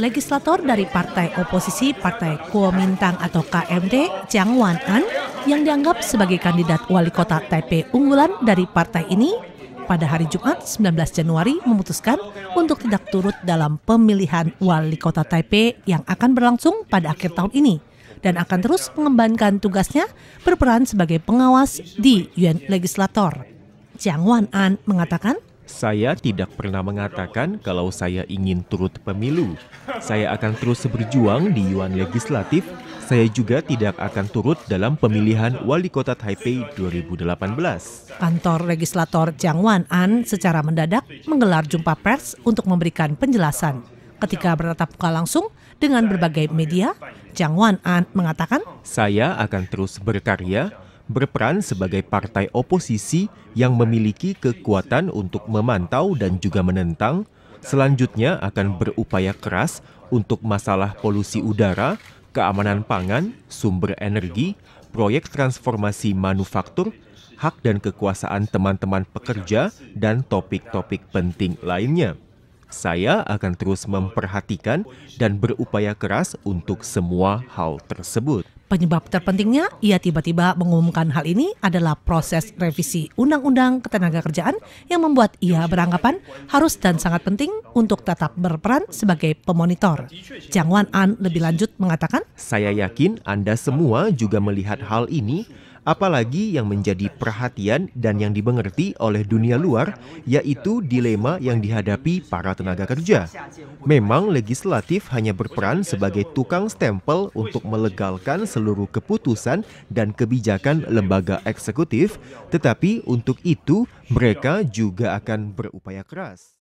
legislator dari partai oposisi Partai Kuomintang atau KMT, Jiang Wan An, yang dianggap sebagai kandidat wali kota Taipei unggulan dari partai ini, pada hari Jumat 19 Januari memutuskan untuk tidak turut dalam pemilihan wali kota Taipei yang akan berlangsung pada akhir tahun ini dan akan terus mengembangkan tugasnya berperan sebagai pengawas di Yuan Legislator. Jiang Wan An mengatakan saya tidak pernah mengatakan kalau saya ingin turut pemilu. Saya akan terus berjuang di Yuan Legislatif. Saya juga tidak akan turut dalam pemilihan wali kota Taipei 2018. Kantor legislator Jiang Wan An secara mendadak menggelar jumpa pers untuk memberikan penjelasan. Ketika bertatap muka langsung dengan berbagai media, Jiang Wan An mengatakan, Saya akan terus berkarya berperan sebagai partai oposisi yang memiliki kekuatan untuk memantau dan juga menentang, selanjutnya akan berupaya keras untuk masalah polusi udara, keamanan pangan, sumber energi, proyek transformasi manufaktur, hak dan kekuasaan teman-teman pekerja, dan topik-topik penting lainnya. Saya akan terus memperhatikan dan berupaya keras untuk semua hal tersebut. Penyebab terpentingnya ia tiba-tiba mengumumkan hal ini adalah proses revisi Undang-Undang Ketenagakerjaan yang membuat ia beranggapan harus dan sangat penting untuk tetap berperan sebagai pemonitor. Jang Wan An lebih lanjut mengatakan, Saya yakin Anda semua juga melihat hal ini apalagi yang menjadi perhatian dan yang dimengerti oleh dunia luar, yaitu dilema yang dihadapi para tenaga kerja. Memang legislatif hanya berperan sebagai tukang stempel untuk melegalkan seluruh keputusan dan kebijakan lembaga eksekutif, tetapi untuk itu mereka juga akan berupaya keras.